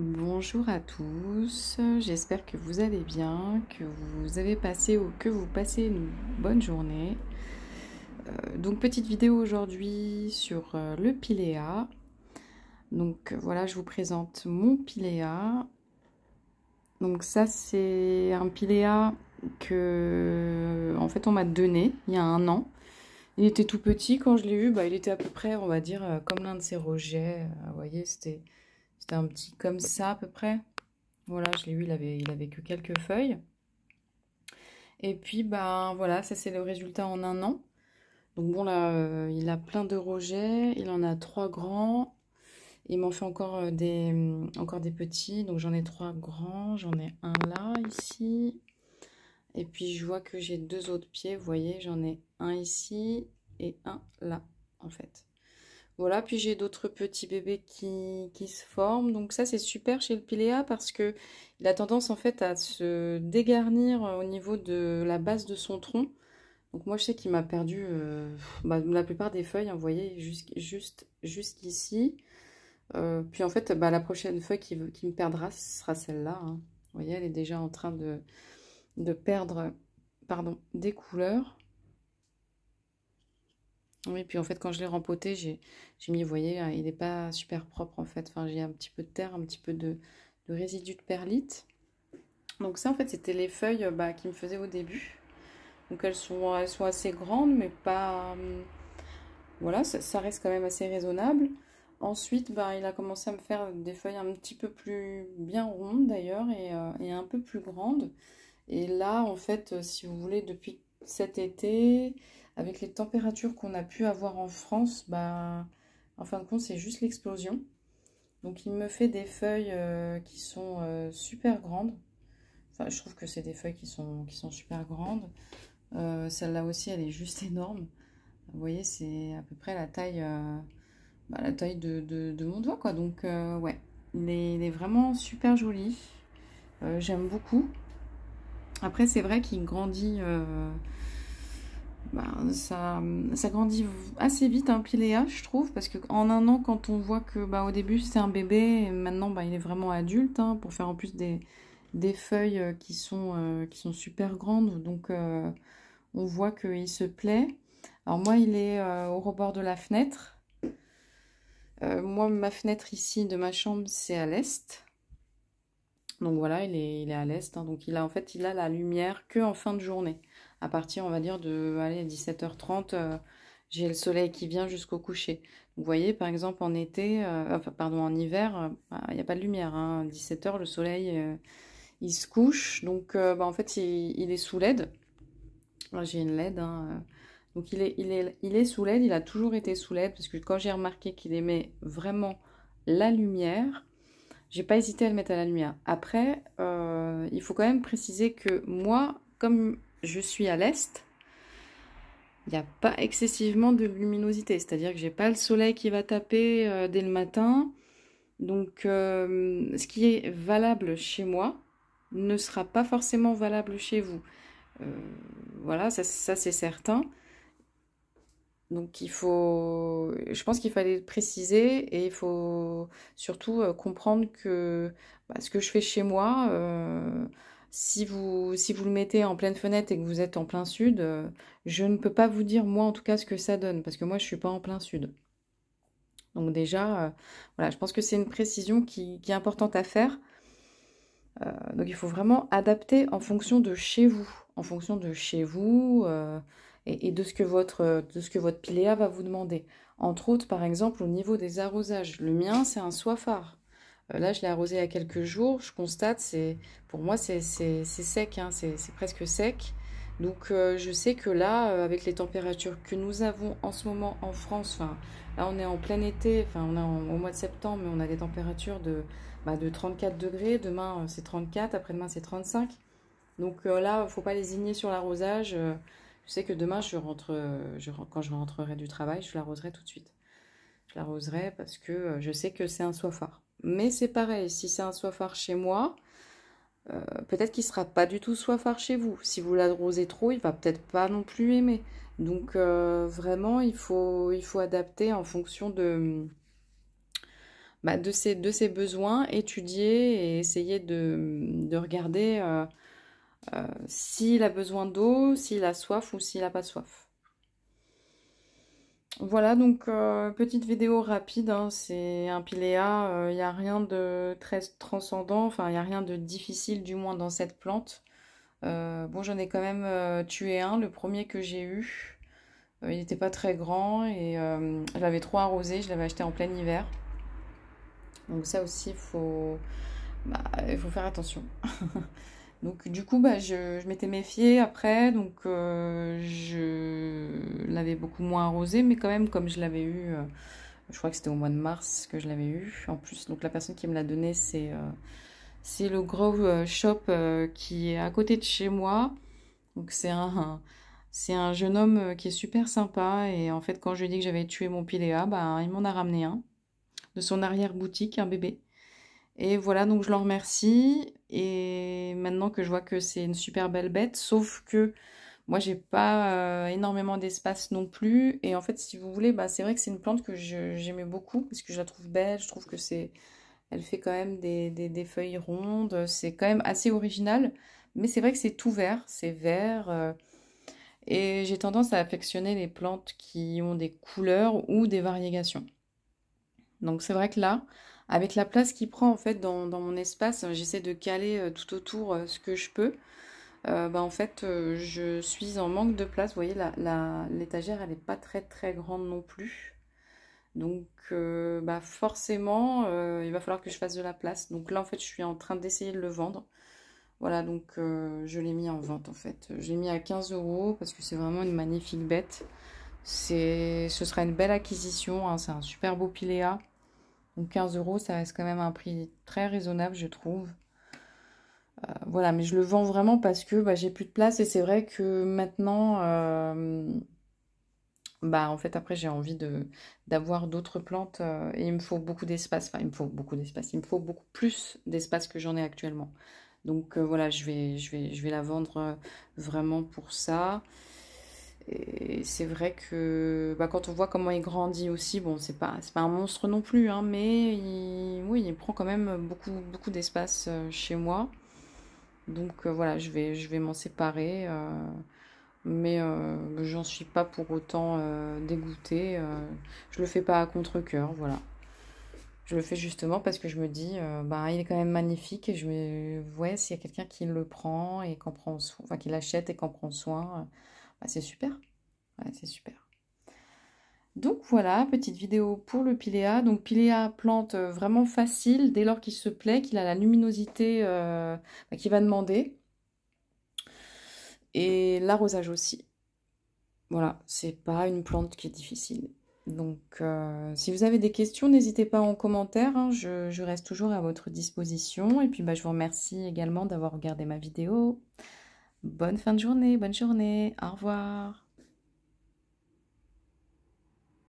Bonjour à tous, j'espère que vous allez bien, que vous avez passé ou que vous passez une bonne journée. Euh, donc petite vidéo aujourd'hui sur euh, le Pilea. Donc voilà, je vous présente mon Pilea. Donc ça c'est un Pilea que euh, en fait on m'a donné il y a un an. Il était tout petit quand je l'ai eu, bah, il était à peu près on va dire comme l'un de ses rejets. Vous voyez, c'était c'était un petit comme ça à peu près. Voilà, je l'ai eu, il avait, il avait que quelques feuilles. Et puis, ben voilà, ça c'est le résultat en un an. Donc bon, là, euh, il a plein de rejets. Il en a trois grands. Il m'en fait encore euh, des, mm, encore des petits. Donc j'en ai trois grands. J'en ai un là, ici. Et puis je vois que j'ai deux autres pieds. Vous voyez, j'en ai un ici et un là, en fait. Voilà, puis j'ai d'autres petits bébés qui, qui, se forment. Donc ça, c'est super chez le Pilea parce que il a tendance en fait à se dégarnir euh, au niveau de la base de son tronc. Donc moi, je sais qu'il m'a perdu euh, bah, la plupart des feuilles, hein, vous voyez, jusqu'ici. Juste, euh, puis en fait, bah, la prochaine feuille qui, me perdra, ce sera celle-là. Hein. Vous voyez, elle est déjà en train de, de perdre pardon, des couleurs. Oui, puis en fait, quand je l'ai rempoté, j'ai mis, vous voyez, euh, il n'est pas super propre en fait. Enfin, j'ai un petit peu de terre, un petit peu de, résidus de perlite. Donc ça, en fait, c'était les feuilles euh, bah, qui me faisaient au début. Donc elles sont, euh, elles sont assez grandes, mais pas... voilà, ça, reste quand même assez raisonnable. Ensuite, bah, il a commencé à me faire des feuilles un petit peu plus bien rondes d'ailleurs et, et, un peu plus grandes. Et là, en fait, si vous voulez, depuis cet été, avec les températures qu'on a pu avoir en France, bah, en fin de compte, c'est juste l'explosion. Donc il me fait des feuilles euh, qui sont euh, super grandes. Enfin, je trouve que c'est des feuilles qui sont, qui sont super grandes. Euh, celle-là aussi, elle est juste énorme. Vous voyez, c'est à peu près la taille, bah, la taille de, mon doigt. quoi. Donc ouais, il est, vraiment super joli. J'aime beaucoup. Après, c'est vrai qu'il grandit bah, ça, grandit assez vite, un hein, Piléa, je trouve, parce qu'en un an, quand on voit que bah, au début c'est un bébé, maintenant bah, il est vraiment adulte, hein, pour faire en plus des, des feuilles euh, qui sont, euh, qui sont super grandes, donc euh, on voit qu'il se plaît. Alors moi, il est au rebord de la fenêtre. moi, ma fenêtre ici de ma chambre, c'est à l'est. Donc voilà, il est, il est à l'est, hein, donc il a en fait il a la lumière que en fin de journée à partir, on va dire, de 17h30, euh, j'ai le soleil qui vient jusqu'au coucher. Vous voyez, par exemple, en été, euh, pardon, en hiver, euh, bah, il n'y a pas de lumière. Hein, 17h, le soleil, il se couche. Donc, bah, en fait, il, est sous LED. J'ai une LED. Hein, donc, il est, il, est, il est sous LED. Il a toujours été sous LED parce que quand j'ai remarqué qu'il aimait vraiment la lumière, j'ai pas hésité à le mettre à la lumière. Après, il faut quand même préciser que moi, comme je suis à l'est, il n'y a pas excessivement de luminosité, c'est-à-dire que j'ai pas le soleil qui va taper euh, dès le matin. Donc euh, ce qui est valable chez moi ne sera pas forcément valable chez vous. Euh, voilà, ça, c'est certain. Donc il faut, je pense qu'il fallait préciser et il faut surtout comprendre que bah, ce que je fais chez moi si vous, si vous le mettez en pleine fenêtre et que vous êtes en plein sud, euh, je ne peux pas vous dire, moi en tout cas, ce que ça donne, parce que moi, je ne suis pas en plein sud. Donc déjà, euh, voilà, je pense que c'est une précision qui, qui, est importante à faire. Euh, donc il faut vraiment adapter en fonction de chez vous, en fonction de chez vous et, de, ce que votre, de ce que votre piléa va vous demander. Entre autres, par exemple, au niveau des arrosages. Le mien, c'est un soifard. Euh, là, je l'ai arrosé il y a quelques jours. Je constate, c'est pour moi, c'est sec, hein, c'est presque sec. Donc, euh, je sais que là, euh, avec les températures que nous avons en ce moment en France, là, on est en plein été, enfin, on est au mois de septembre, mais on a des températures de, 34 bah, degrés. Demain, c'est 34, après-demain, c'est 35. Donc là, il ne faut pas lésigner sur l'arrosage. je sais que demain, quand je rentrerai du travail, je l'arroserai tout de suite. Je l'arroserai parce que je sais que c'est un soifard. Mais c'est pareil, si c'est un soifard chez moi, euh, peut-être qu'il ne sera pas du tout soifard chez vous. Si vous l'adrosez trop, il ne va peut-être pas non plus aimer. Donc euh, vraiment, il faut, il faut adapter en fonction de, bah, de, ses, de ses besoins, étudier et essayer de, de regarder euh, s'il a besoin d'eau, s'il a soif ou s'il n'a pas soif. Voilà, donc euh, petite vidéo rapide, hein, c'est un Pilea, il euh, n'y a rien de très transcendant, enfin il n'y a rien de difficile du moins dans cette plante. Euh, bon, j'en ai quand même tué un, le premier que j'ai eu, il n'était pas très grand et je l'avais trop arrosé, je l'avais acheté en plein hiver. Donc ça aussi, bah, il faut faire attention. Donc du coup, bah, je, je m'étais méfiée après, donc euh, je l'avais beaucoup moins arrosé mais quand même, comme je l'avais eu, euh, je crois que c'était au mois de mars que je l'avais eu en plus. Donc la personne qui me l'a donné, euh, c'est le Grove Shop qui est à côté de chez moi. Donc c'est un, c'est un jeune homme qui est super sympa et en fait quand je lui ai dit que j'avais tué mon piléa, bah, il m'en a ramené un de son arrière-boutique, un bébé. Et voilà, donc je l'en remercie et maintenant que je vois que c'est une super belle bête, sauf que moi j'ai pas euh, énormément d'espace non plus. Et en fait si vous voulez, bah, c'est vrai que c'est une plante que j'aimais beaucoup parce que je la trouve belle, je trouve que c'est... Elle fait quand même des, feuilles rondes, c'est quand même assez original. Mais c'est vrai que c'est tout vert, c'est vert. Euh, et j'ai tendance à affectionner les plantes qui ont des couleurs ou des variegations. Donc c'est vrai que là, avec la place qu'il prend en fait dans, mon espace, euh, j'essaie de caler euh, tout autour euh, ce que je peux. bah, en fait, je suis en manque de place. Vous voyez, l'étagère, elle n'est pas très très grande non plus. Donc, bah, forcément, il va falloir que je fasse de la place. Donc là, en fait, je suis en train d'essayer de le vendre. Voilà, donc je l'ai mis en vente en fait. Je l'ai mis à 15 euros parce que c'est vraiment une magnifique bête. Ce sera une belle acquisition. Hein. C'est un super beau piléa. Donc 15 euros, ça reste quand même un prix très raisonnable, je trouve. Euh, voilà, mais je le vends vraiment parce que bah, j'ai plus de place et c'est vrai que maintenant, euh, bah, en fait, après, j'ai envie d'avoir d'autres plantes euh, et il me faut beaucoup d'espace. Enfin, il me faut beaucoup d'espace. Il me faut beaucoup plus d'espace que j'en ai actuellement. Donc voilà, je vais, je, vais, je vais la vendre vraiment pour ça. Et c'est vrai que bah, quand on voit comment il grandit aussi, bon, c'est pas, pas un monstre non plus, hein, mais il, oui, il prend quand même beaucoup, beaucoup d'espace euh, chez moi. Donc euh, voilà, je vais, je vais m'en séparer. Euh, mais j'en suis pas pour autant dégoûtée. je le fais pas à contre voilà. Je le fais justement parce que je me dis, bah, il est quand même magnifique et je me ouais, s'il y a quelqu'un qui le prend et qu'en prend soin, enfin, qui l'achète et qu'en prend soin ah, c'est super. c'est super. Donc voilà, petite vidéo pour le Pilea. Donc Pilea, plante euh, vraiment facile dès lors qu'il se plaît, qu'il a la luminosité euh, bah, qu'il va demander. Et l'arrosage aussi. Voilà, c'est pas une plante qui est difficile. Donc euh, si vous avez des questions, n'hésitez pas en commentaire. Hein. je, reste toujours à votre disposition. Et puis bah, je vous remercie également d'avoir regardé ma vidéo. Bonne fin de journée, bonne journée, au revoir.